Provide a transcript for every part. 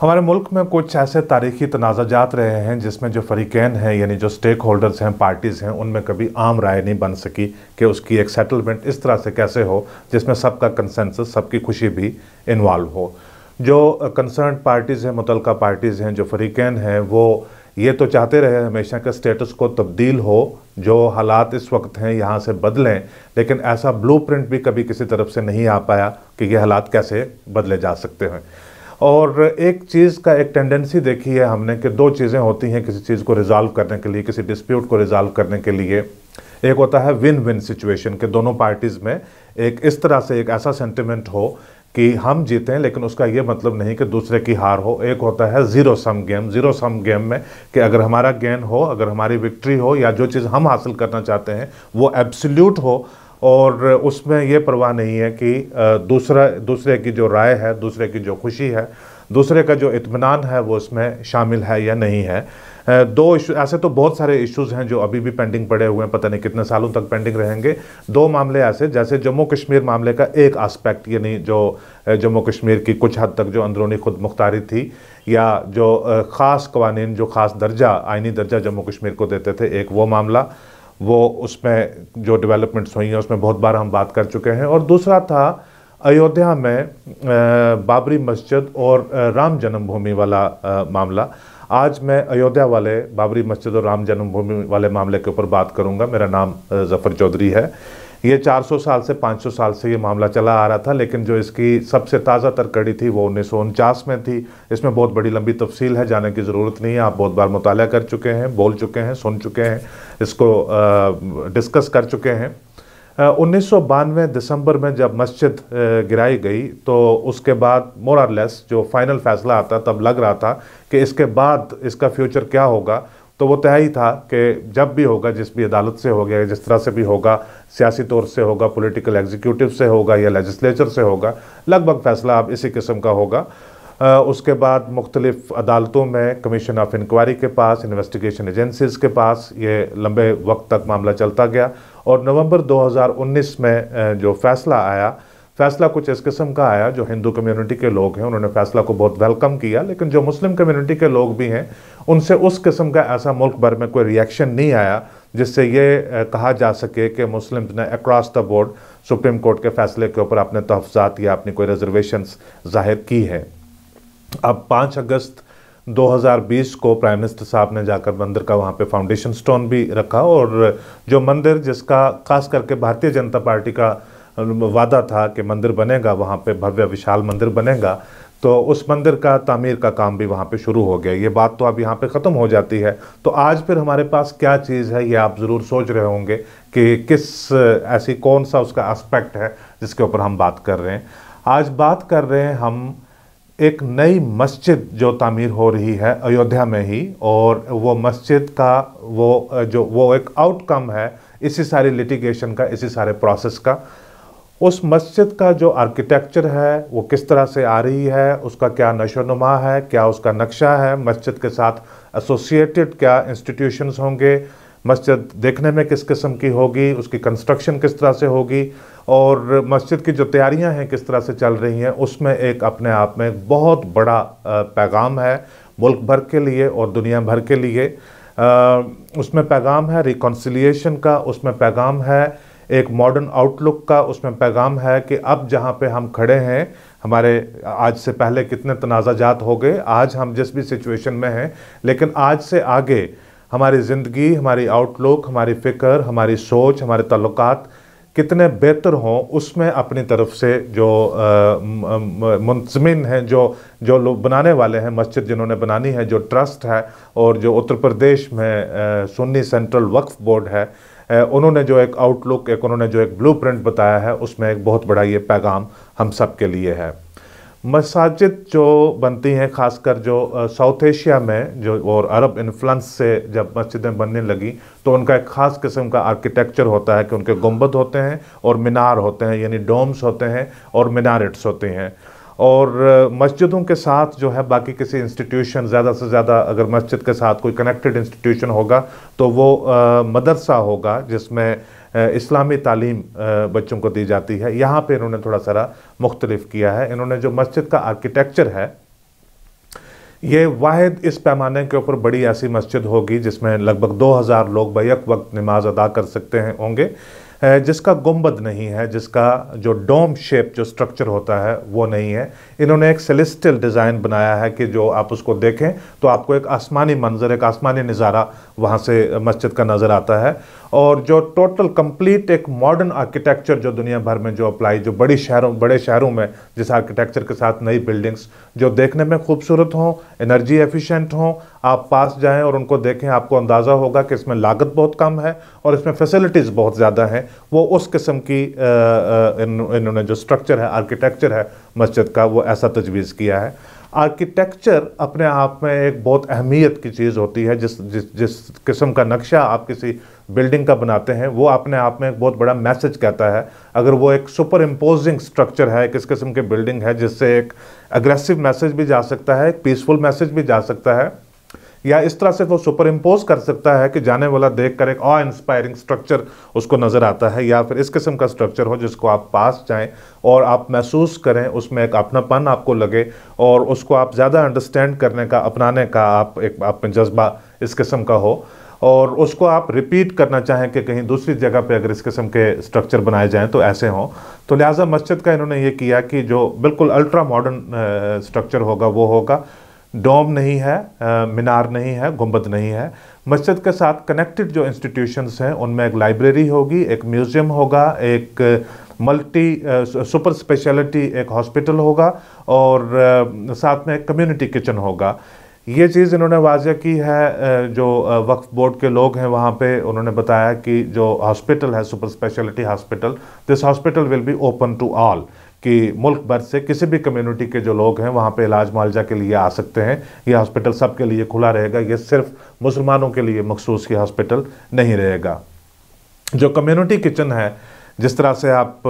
हमारे मुल्क में कुछ ऐसे तारीखी तनाजात रहे हैं जिसमें जो फरीकैन हैं यानी जो स्टेक होल्डर्स हैं पार्टीज़ हैं उनमें कभी आम राय नहीं बन सकी कि उसकी एक सेटलमेंट इस तरह से कैसे हो जिसमें सबका कंसेंसस सबकी खुशी भी इन्वॉल्व हो जो कंसर्न पार्टीज़ हैं मुतल पार्टीज़ हैं जो फरीकैन हैं वो ये तो चाहते रहे हमेशा कि स्टेटस को तब्दील हो जो हालात इस वक्त हैं यहाँ से बदलें लेकिन ऐसा ब्लूप्रिंट भी कभी किसी तरफ से नहीं आ पाया कि ये हालात कैसे बदले जा सकते हैं और एक चीज़ का एक टेंडेंसी देखी है हमने कि दो चीज़ें होती हैं किसी चीज़ को रिजॉल्व करने के लिए किसी डिस्प्यूट को रिजॉल्व करने के लिए एक होता है विन विन सिचुएशन के दोनों पार्टीज़ में एक इस तरह से एक ऐसा सेंटिमेंट हो कि हम जीते हैं लेकिन उसका ये मतलब नहीं कि दूसरे की हार हो एक होता है zero sum game zero sum game में कि अगर हमारा गेन हो अगर हमारी विक्ट्री हो या जो चीज़ हम हासिल करना चाहते हैं वो एब्सल्यूट हो और उसमें ये परवाह नहीं है कि दूसरा दूसरे की जो राय है दूसरे की जो खुशी है दूसरे का जो इतमान है वो इसमें शामिल है या नहीं है दो इशू ऐसे तो बहुत सारे इश्यूज़ हैं जो अभी भी पेंडिंग पड़े हुए हैं पता नहीं कितने सालों तक पेंडिंग रहेंगे दो मामले ऐसे जैसे जम्मू कश्मीर मामले का एक आस्पेक्ट यानी जो जम्मू कश्मीर की कुछ हद तक जो अंदरूनी खुद मुख्तारी थी या जो ख़ास कवानीन जो ख़ास दर्जा आइनी दर्जा जम्मू कश्मीर को देते थे एक वो मामला वो उसमें जो डेवलपमेंट्स हुई हैं उसमें बहुत बार हम बात कर चुके हैं और दूसरा था अयोध्या में बाबरी मस्जिद और राम जन्मभूमि वाला मामला आज मैं अयोध्या वाले बाबरी मस्जिद और राम जन्मभूमि वाले मामले के ऊपर बात करूंगा मेरा नाम जफ़र चौधरी है ये 400 साल से 500 साल से ये मामला चला आ रहा था लेकिन जो इसकी सबसे ताज़ा तरकड़ी थी वो उन्नीस में थी इसमें बहुत बड़ी लंबी तफसील है जाने की ज़रूरत नहीं है आप बहुत बार मुताल कर चुके हैं बोल चुके हैं सुन चुके हैं इसको डिस्कस कर चुके हैं उन्नीस दिसंबर में जब मस्जिद गिराई गई तो उसके बाद मोर लेस जो फाइनल फैसला आता तब लग रहा था कि इसके बाद इसका फ्यूचर क्या होगा तो वो तय ही था कि जब भी होगा जिस भी अदालत से हो गया जिस तरह से भी होगा सियासी तौर से होगा पॉलिटिकल एग्जीक्यूटिव से होगा या लेजिस्लेचर से होगा लगभग फैसला अब इसी किस्म का होगा आ, उसके बाद मुख्तलिफ अदालतों में कमीशन ऑफ इंक्वायरी के पास इन्वेस्टिगेशन एजेंसीज के पास ये लंबे वक्त तक मामला चलता गया और नवंबर 2019 में जो फैसला आया फैसला कुछ इस किस्म का आया जो हिंदू कम्युनिटी के लोग हैं उन्होंने फैसला को बहुत वेलकम किया लेकिन जो मुस्लिम कम्युनिटी के लोग भी हैं उनसे उस किस्म का ऐसा मुल्क भर में कोई रिएक्शन नहीं आया जिससे ये कहा जा सके कि मुस्लिम ने across the board supreme court के फैसले के ऊपर अपने तहफ़ात या अपनी कोई रिजर्वेशन जाहिर की है अब पाँच अगस्त 2020 को प्राइम मिनिस्टर साहब ने जाकर मंदिर का वहाँ पे फाउंडेशन स्टोन भी रखा और जो मंदिर जिसका खास करके भारतीय जनता पार्टी का वादा था कि मंदिर बनेगा वहाँ पे भव्य विशाल मंदिर बनेगा तो उस मंदिर का तामीर का काम भी वहाँ पे शुरू हो गया ये बात तो अब यहाँ पे ख़त्म हो जाती है तो आज फिर हमारे पास क्या चीज़ है ये आप ज़रूर सोच रहे होंगे कि किस ऐसी कौन सा उसका एस्पेक्ट है जिसके ऊपर हम बात कर रहे हैं आज बात कर रहे हैं हम एक नई मस्जिद जो तामीर हो रही है अयोध्या में ही और वो मस्जिद का वो जो वो एक आउटकम है इसी सारी लिटिगेशन का इसी सारे प्रोसेस का उस मस्जिद का जो आर्किटेक्चर है वो किस तरह से आ रही है उसका क्या नशोनुमा है क्या उसका नक्शा है मस्जिद के साथ एसोसिएटेड क्या इंस्टीट्यूशंस होंगे मस्जिद देखने में किस किस्म की होगी उसकी कंस्ट्रक्शन किस तरह से होगी और मस्जिद की जो तैयारियां हैं किस तरह से चल रही हैं उसमें एक अपने आप में बहुत बड़ा पैगाम है मुल्क भर के लिए और दुनिया भर के लिए उसमें पैगाम है रिकॉन्सिलियेशन का उसमें पैगाम है एक मॉडर्न आउटलुक का उसमें पैगाम है कि अब जहाँ पे हम खड़े हैं हमारे आज से पहले कितने तनाज़ात हो गए आज हम जिस भी सिचुएशन में हैं लेकिन आज से आगे हमारी ज़िंदगी हमारी आउटलुक हमारी फ़िक्र हमारी सोच हमारे तल्लुकात कितने बेहतर हों उसमें अपनी तरफ से जो मुंसमिन हैं जो जो लोग बनाने वाले हैं मस्जिद जिन्होंने बनानी है जो ट्रस्ट है और जो उत्तर प्रदेश में सुन्नी सेंट्रल वक्फ बोर्ड है उन्होंने जो एक आउटलुक एक उन्होंने जो एक ब्लूप्रिंट बताया है उसमें एक बहुत बड़ा ये पैगाम हम सब के लिए है मसाजिद जो बनती हैं खासकर जो साउथ एशिया में जो और अरब इन्फ्लुंस से जब मस्जिदें बनने लगी तो उनका एक ख़ास किस्म का आर्किटेक्चर होता है कि उनके गुम्बद होते हैं और मीनार होते हैं यानी डोम्स होते हैं और मीनारेट्स होते हैं और मस्जिदों के साथ जो है बाकी किसी इंस्टीट्यूशन ज़्यादा से ज़्यादा अगर मस्जिद के साथ कोई कनेक्टेड इंस्टीट्यूशन होगा तो वो मदरसा होगा जिसमें इस्लामी तालीम बच्चों को दी जाती है यहाँ पर इन्होंने थोड़ा सारा मुख्तलिफ किया है इन्होंने जो मस्जिद का आर्किटेक्चर है ये वाहिद इस पैमाने के ऊपर बड़ी ऐसी मस्जिद होगी जिसमें लगभग 2000 लोग बैक वक्त नमाज अदा कर सकते हैं होंगे जिसका गुम्बद नहीं है जिसका जो डोम शेप जो स्ट्रक्चर होता है वो नहीं है इन्होंने एक सेलेस्टियल डिज़ाइन बनाया है कि जो आप उसको देखें तो आपको एक आसमानी मंजर एक आसमानी नज़ारा वहाँ से मस्जिद का नज़र आता है और जो टोटल कंप्लीट एक मॉडर्न आर्किटेक्चर जो दुनिया भर में जो अप्लाई जो बड़ी शहरों बड़े शहरों में जिस आर्किटेक्चर के साथ नई बिल्डिंग्स जो देखने में खूबसूरत हों एनर्जी एफिशिएंट हों आप पास जाएं और उनको देखें आपको अंदाज़ा होगा कि इसमें लागत बहुत कम है और इसमें फैसिलिटीज़ बहुत ज़्यादा हैं वो उस किस्म की इन्होंने जो स्ट्रक्चर है आर्किटेक्चर है मस्जिद का वो ऐसा तजवीज़ किया है आर्किटेक्चर अपने आप में एक बहुत अहमियत की चीज़ होती है जिस जिस जिस किस्म का नक्शा आप किसी बिल्डिंग का बनाते हैं वो अपने आप में एक बहुत बड़ा मैसेज कहता है अगर वो एक सुपर इम्पोजिंग स्ट्रक्चर है किस किस्म के बिल्डिंग है जिससे एक अग्रेसिव मैसेज भी जा सकता है एक पीसफुल मैसेज भी जा सकता है या इस तरह से वो तो सुपर इम्पोज कर सकता है कि जाने वाला देख कर एक और इंस्पायरिंग स्ट्रक्चर उसको नज़र आता है या फिर इस किस्म का स्ट्रक्चर हो जिसको आप पास जाएँ और आप महसूस करें उसमें एक अपनापन आपको लगे और उसको आप ज़्यादा अंडरस्टैंड करने का अपनाने का आप एक आप में जज्बा इस किस्म का हो और उसको आप रिपीट करना चाहें कि कहीं दूसरी जगह पे अगर इस किस्म के स्ट्रक्चर बनाए जाएं तो ऐसे हों तो लिहाजा मस्जिद का इन्होंने ये किया कि जो बिल्कुल अल्ट्रा मॉडर्न स्ट्रक्चर होगा वो होगा डोम नहीं है मीनार नहीं है गुंबद नहीं है मस्जिद के साथ कनेक्टेड जो इंस्टीट्यूशंस हैं उनमें एक लाइब्रेरी होगी एक म्यूज़ियम होगा एक मल्टी सुपर स्पेशलिटी एक हॉस्पिटल होगा और साथ में एक कम्युनिटी किचन होगा ये चीज़ इन्होंने वाजह की है जो वक्फ बोर्ड के लोग हैं वहाँ पे उन्होंने बताया कि जो हॉस्पिटल है super speciality hospital this hospital will be open to all कि मुल्क भर से किसी भी कम्युनिटी के जो लोग हैं वहाँ पे इलाज मुआवजा के लिए आ सकते हैं ये हॉस्पिटल सब के लिए खुला रहेगा ये सिर्फ मुसलमानों के लिए मखसूस ये हॉस्पिटल नहीं रहेगा जो कम्युनिटी किचन है जिस तरह से आप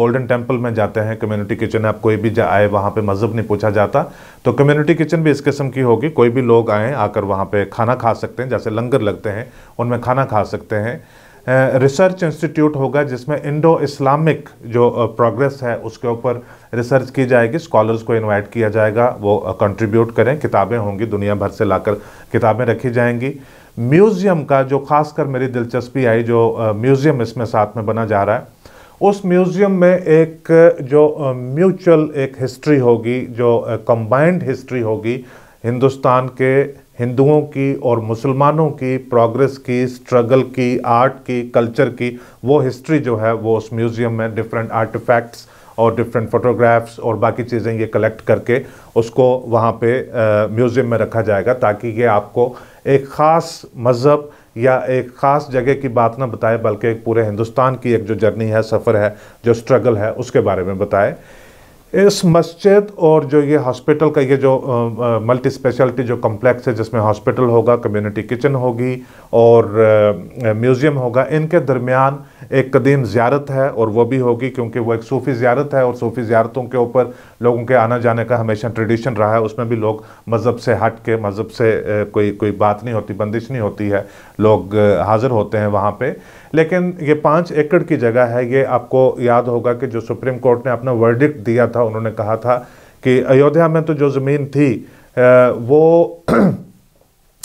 गोल्डन टेम्पल में जाते हैं कम्युनिटी किचन आप कोई भी जा आए वहाँ पे मज़हब नहीं पूछा जाता तो कम्युनिटी किचन भी इस किस्म की होगी कोई भी लोग आएँ आकर वहाँ पे खाना खा सकते हैं जैसे लंगर लगते हैं उनमें खाना खा सकते हैं रिसर्च इंस्टीट्यूट होगा जिसमें इंडो इस्लामिक जो प्रोग्रेस है उसके ऊपर रिसर्च की जाएगी स्कॉलर्स को इनवाइट किया जाएगा वो कंट्रीब्यूट करें किताबें होंगी दुनिया भर से लाकर किताबें रखी जाएंगी म्यूज़ियम का जो खासकर मेरी दिलचस्पी आई जो म्यूज़ियम इसमें साथ में बना जा रहा है उस म्यूज़ियम में एक जो म्यूचुअल एक हिस्ट्री होगी जो कंबाइंड हिस्ट्री होगी हिंदुस्तान के हिंदुओं की और मुसलमानों की प्रोग्रेस की स्ट्रगल की आर्ट की कल्चर की वो हिस्ट्री जो है वो उस म्यूज़ियम में डिफरेंट आर्टिफैक्ट्स और डिफरेंट फोटोग्राफ्स और बाकी चीज़ें ये कलेक्ट करके उसको वहाँ पे म्यूज़ियम में रखा जाएगा ताकि ये आपको एक ख़ास मज़हब या एक ख़ास जगह की बात ना बताए बल्कि एक पूरे हिंदुस्तान की एक जो जर्नी है सफ़र है जो स्ट्रगल है उसके बारे में बताए इस मस्जिद और जो ये हॉस्पिटल का ये जो मल्टी स्पेशलिटी जो कम्प्लेक्स है जिसमें हॉस्पिटल होगा कम्युनिटी किचन होगी और म्यूज़ियम होगा इनके दरमियान एक कदीम ज़्यारत है और वो भी होगी क्योंकि वो एक सूफ़ी ज़्यारत है और सूफ़ी ज़्यारतों के ऊपर लोगों के आना जाने का हमेशा ट्रेडिशन रहा है उसमें भी लोग मज़हब से हट के मज़हब से कोई कोई बात नहीं होती बंदिश नहीं होती है लोग हाज़िर होते हैं वहाँ पर लेकिन ये पाँच एकड़ की जगह है ये आपको याद होगा कि जो सुप्रीम कोर्ट ने अपना वर्डिक्ट दिया था उन्होंने कहा था कि अयोध्या में तो जो ज़मीन थी वो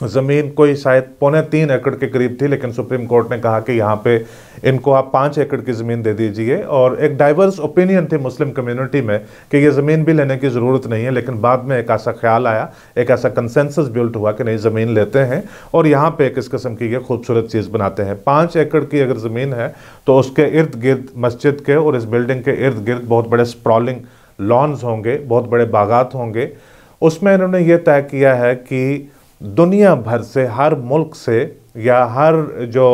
ज़मीन कोई शायद पौने तीन एकड़ के करीब थी लेकिन सुप्रीम कोर्ट ने कहा कि यहाँ पे इनको आप पाँच एकड़ की ज़मीन दे दीजिए और एक डाइवर्स ओपिनियन थी मुस्लिम कम्युनिटी में कि ये ज़मीन भी लेने की ज़रूरत नहीं है लेकिन बाद में एक ऐसा ख्याल आया एक ऐसा कंसेंसस बिल्ट हुआ कि नहीं ज़मीन लेते हैं और यहाँ पर एक इस किस्म की ये खूबसूरत चीज़ बनाते हैं पाँच एकड़ की अगर ज़मीन है तो उसके इर्द गिर्द मस्जिद के और इस बिल्डिंग के इर्द गिर्द बहुत बड़े स्प्रॉलिंग लॉन्स होंगे बहुत बड़े बागात होंगे उसमें इन्होंने ये तय किया है कि दुनिया भर से हर मुल्क से या हर जो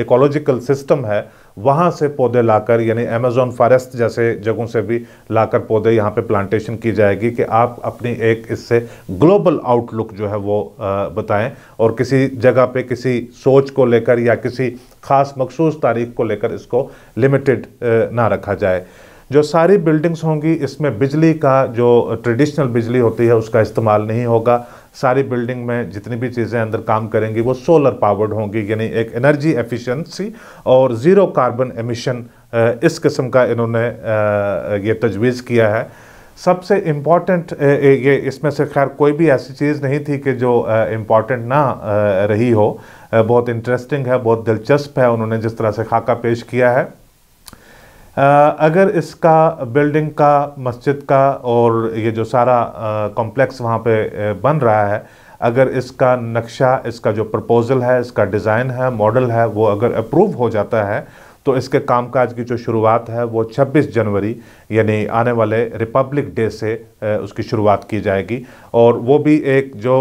इकोलॉजिकल सिस्टम है वहाँ से पौधे लाकर यानी अमेजोन फॉरेस्ट जैसे जगहों से भी लाकर पौधे यहाँ पे प्लांटेशन की जाएगी कि आप अपनी एक इससे ग्लोबल आउटलुक जो है वो बताएं और किसी जगह पे किसी सोच को लेकर या किसी ख़ास मखसूस तारीख को लेकर इसको लिमिटेड ना रखा जाए जो सारी बिल्डिंग्स होंगी इसमें बिजली का जो ट्रेडिशनल बिजली होती है उसका इस्तेमाल नहीं होगा सारी बिल्डिंग में जितनी भी चीज़ें अंदर काम करेंगी वो सोलर पावर्ड होंगी यानी एक एनर्जी एफिशिएंसी और ज़ीरो कार्बन एमिशन इस किस्म का इन्होंने ये तजवीज़ किया है सबसे इम्पॉर्टेंट ये इसमें से खैर कोई भी ऐसी चीज़ नहीं थी कि जो इम्पॉर्टेंट ना रही हो बहुत इंटरेस्टिंग है बहुत दिलचस्प है उन्होंने जिस तरह से खाका पेश किया है अगर इसका बिल्डिंग का मस्जिद का और ये जो सारा कॉम्प्लेक्स वहाँ पे बन रहा है अगर इसका नक्शा इसका जो प्रपोज़ल है इसका डिज़ाइन है मॉडल है वो अगर अप्रूव हो जाता है तो इसके कामकाज की जो शुरुआत है वो 26 जनवरी यानी आने वाले रिपब्लिक डे से उसकी शुरुआत की जाएगी और वो भी एक जो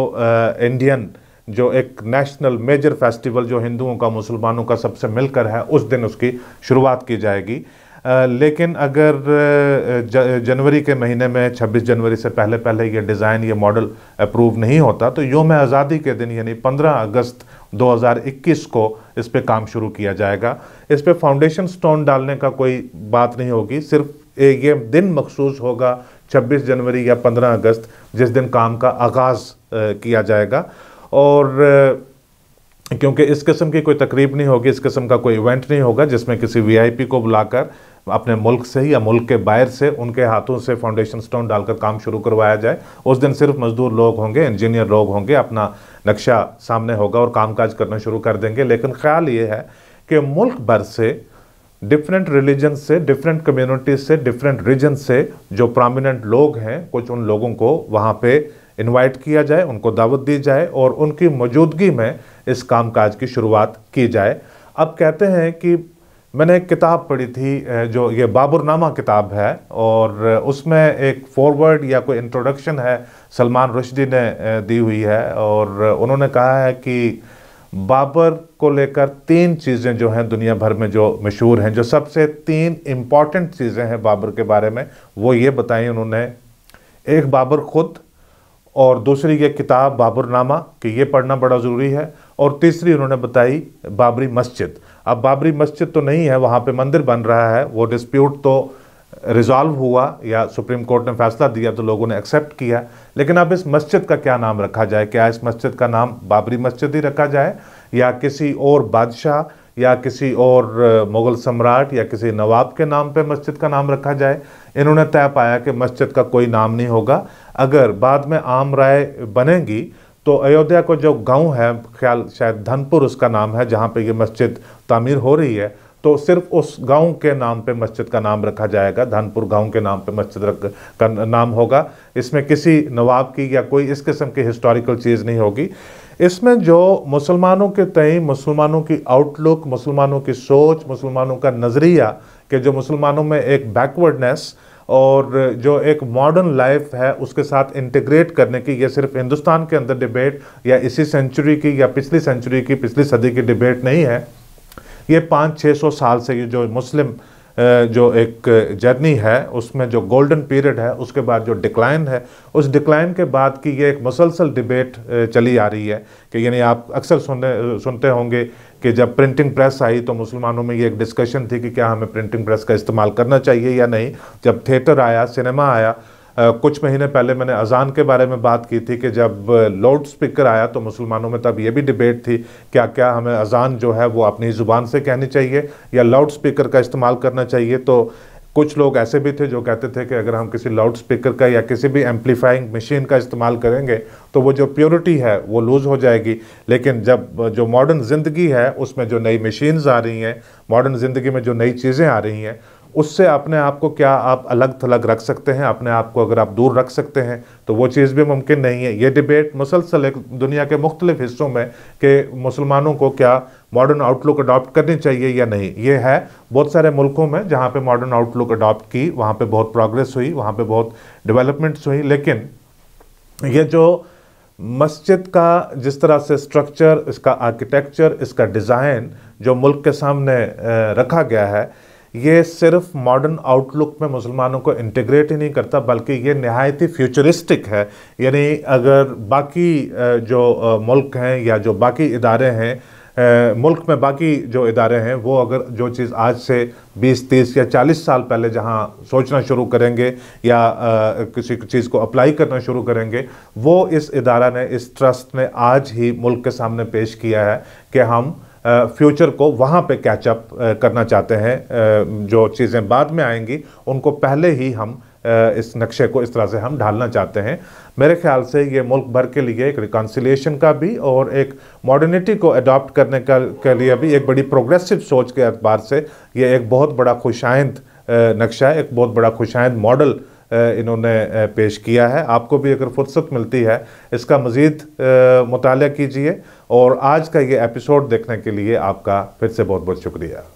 इंडियन जो एक नेशनल मेजर फेस्टिवल जो हिंदुओं का मुसलमानों का सबसे मिलकर है उस दिन उसकी शुरुआत की जाएगी लेकिन अगर जनवरी के महीने में 26 जनवरी से पहले पहले ये डिज़ाइन ये मॉडल अप्रूव नहीं होता तो योम आज़ादी के दिन यानी 15 अगस्त 2021 को इस पर काम शुरू किया जाएगा इस पर फाउंडेशन स्टोन डालने का कोई बात नहीं होगी सिर्फ ये दिन मखसूस होगा 26 जनवरी या 15 अगस्त जिस दिन काम का आगाज़ किया जाएगा और क्योंकि इस किस्म की कोई तकरीब नहीं होगी इस किस्म का कोई इवेंट नहीं होगा जिसमें किसी वीआईपी को बुलाकर अपने मुल्क से या मुल्क के बाहर से उनके हाथों से फाउंडेशन स्टोन डालकर काम शुरू करवाया जाए उस दिन सिर्फ मजदूर लोग होंगे इंजीनियर लोग होंगे अपना नक्शा सामने होगा और कामकाज करना शुरू कर देंगे लेकिन ख्याल ये है कि मुल्क भर से डिफरेंट रिलीजन से डिफरेंट कम्यूनिटी से डिफरेंट रीजन से जो प्रामिनेंट लोग हैं कुछ उन लोगों को वहाँ पर इन्वाइट किया जाए उनको दावत दी जाए और उनकी मौजूदगी में इस काम की शुरुआत की जाए अब कहते हैं कि मैंने एक किताब पढ़ी थी जो ये बाबरनामा किताब है और उसमें एक फॉरवर्ड या कोई इंट्रोडक्शन है सलमान रुशदी ने दी हुई है और उन्होंने कहा है कि बाबर को लेकर तीन चीज़ें जो हैं दुनिया भर में जो मशहूर हैं जो सबसे तीन इम्पॉर्टेंट चीज़ें हैं बाबर के बारे में वो ये बताई उन्होंने एक बाबर खुद और दूसरी ये किताब बाबरनामा कि ये पढ़ना बड़ा ज़रूरी है और तीसरी उन्होंने बताई बाबरी मस्जिद अब बाबरी मस्जिद तो नहीं है वहाँ पे मंदिर बन रहा है वो डिस्प्यूट तो रिजॉल्व हुआ या सुप्रीम कोर्ट ने फैसला दिया तो लोगों ने एक्सेप्ट किया लेकिन अब इस मस्जिद का क्या नाम रखा जाए क्या इस मस्जिद का नाम बाबरी मस्जिद ही रखा जाए या किसी और बादशाह या किसी और मुग़ल सम्राट या किसी नवाब के नाम पे मस्जिद का नाम रखा जाए इन्होंने तय पाया कि मस्जिद का कोई नाम नहीं होगा अगर बाद में आम राय बनेगी तो अयोध्या को जो गांव है ख्याल शायद धनपुर उसका नाम है जहाँ पे ये मस्जिद तामीर हो रही है तो सिर्फ उस गांव के नाम पे मस्जिद का नाम रखा जाएगा धनपुर गांव के नाम पे मस्जिद रख का नाम होगा इसमें किसी नवाब की या कोई इस किस्म की हिस्टोरिकल चीज़ नहीं होगी इसमें जो मुसलमानों के तय मुसलमानों की आउटलुक मुसलमानों की सोच मुसलमानों का नज़रिया कि जो मुसलमानों में एक बैकवर्डनेस और जो एक मॉडर्न लाइफ है उसके साथ इंटीग्रेट करने की ये सिर्फ हिंदुस्तान के अंदर डिबेट या इसी सेंचुरी की या पिछली सेंचुरी की पिछली सदी की डिबेट नहीं है ये पाँच छः सौ साल से ये जो मुस्लिम जो एक जर्नी है उसमें जो गोल्डन पीरियड है उसके बाद जो डिक्लाइन है उस डिक्लाइन के बाद की ये एक मुसलसल डिबेट चली आ रही है कि यानी आप अक्सर सुनने सुनते होंगे कि जब प्रिंटिंग प्रेस आई तो मुसलमानों में ये एक डिस्कशन थी कि क्या हमें प्रिंटिंग प्रेस का इस्तेमाल करना चाहिए या नहीं जब थिएटर आया सिनेमा आया कुछ महीने पहले मैंने अजान के बारे में बात की थी कि जब लाउड स्पीकर आया तो मुसलमानों में तब ये भी डिबेट थी क्या क्या हमें अजान जो है वो अपनी ज़ुबान से कहनी चाहिए या लाउड स्पीकर का इस्तेमाल करना चाहिए तो कुछ लोग ऐसे भी थे जो कहते थे कि अगर हम किसी लाउड स्पीकर का या किसी भी एम्पलीफाइंग मशीन का इस्तेमाल करेंगे तो वो जो प्योरिटी है वो लूज़ हो जाएगी लेकिन जब जो मॉडर्न ज़िंदगी है उसमें जो नई मशीन्स आ रही हैं मॉडर्न ज़िंदगी में जो नई चीज़ें आ रही हैं उससे अपने आप को क्या आप अलग थलग रख सकते हैं अपने आप को अगर आप दूर रख सकते हैं तो वो चीज़ भी मुमकिन नहीं है ये डिबेट मुसलसल एक दुनिया के मुख्तलिफ हिस्सों में कि मुसलमानों को क्या मॉडर्न आउटलुक अडॉप्ट करनी चाहिए या नहीं ये है बहुत सारे मुल्कों में जहाँ पे मॉडर्न आउटलुक अडॉप्ट की वहाँ पे बहुत प्रोग्रेस हुई वहाँ पे बहुत डेवलपमेंट्स हुई लेकिन ये जो मस्जिद का जिस तरह से स्ट्रक्चर इसका आर्किटेक्चर इसका डिज़ाइन जो मुल्क के सामने रखा गया है ये सिर्फ मॉडर्न आउटलुक में मुसलमानों को इंटीग्रेट ही नहीं करता बल्कि ये नहायत ही फ्यूचरिस्टिक है यानी अगर बाकी जो मुल्क हैं या जो बाकी इदारे हैं मुल्क में बाकी जो इदारे हैं वो अगर जो चीज़ आज से 20, 30 या 40 साल पहले जहां सोचना शुरू करेंगे या आ, किसी चीज़ को अप्लाई करना शुरू करेंगे वो इस इदारा ने इस ट्रस्ट ने आज ही मुल्क के सामने पेश किया है कि हम फ्यूचर को वहाँ पे कैचअप करना चाहते हैं जो चीज़ें बाद में आएंगी उनको पहले ही हम इस नक्शे को इस तरह से हम ढालना चाहते हैं मेरे ख्याल से ये मुल्क भर के लिए एक रिकॉन्सिलेशन का भी और एक मॉडर्निटी को अडॉप्ट करने का के लिए भी एक बड़ी प्रोग्रेसिव सोच के अतबार से ये एक बहुत बड़ा खुशाइंद नक्शा है एक बहुत बड़ा खुशाइंद मॉडल इन्होंने पेश किया है आपको भी अगर फुर्सत मिलती है इसका मज़ीद मुताल कीजिए और आज का ये एपिसोड देखने के लिए आपका फिर से बहुत बहुत शुक्रिया